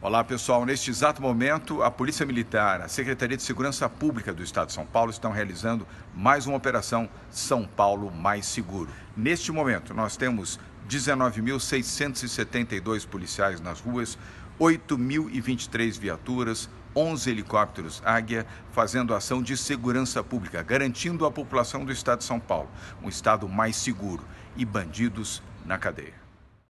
Olá pessoal, neste exato momento a Polícia Militar, a Secretaria de Segurança Pública do Estado de São Paulo estão realizando mais uma operação São Paulo Mais Seguro. Neste momento nós temos 19.672 policiais nas ruas, 8.023 viaturas, 11 helicópteros Águia fazendo ação de segurança pública, garantindo à população do Estado de São Paulo um Estado mais seguro e bandidos na cadeia.